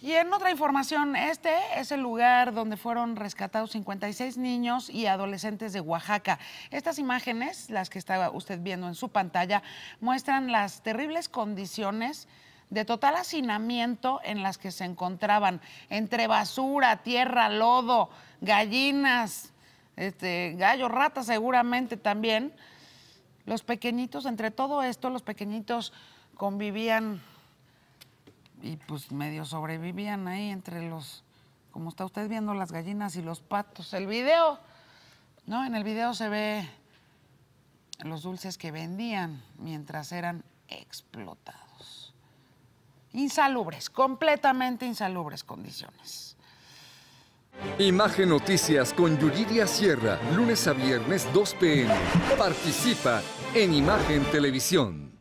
Y en otra información, este es el lugar donde fueron rescatados 56 niños y adolescentes de Oaxaca. Estas imágenes, las que está usted viendo en su pantalla, muestran las terribles condiciones de total hacinamiento en las que se encontraban, entre basura, tierra, lodo, gallinas, este, gallo, rata seguramente también. Los pequeñitos, entre todo esto, los pequeñitos convivían y pues medio sobrevivían ahí entre los, como está usted viendo, las gallinas y los patos. El video, ¿no? En el video se ve los dulces que vendían mientras eran explotados. Insalubres, completamente insalubres condiciones. Imagen Noticias con Yuridia Sierra, lunes a viernes 2 pm. Participa en Imagen Televisión.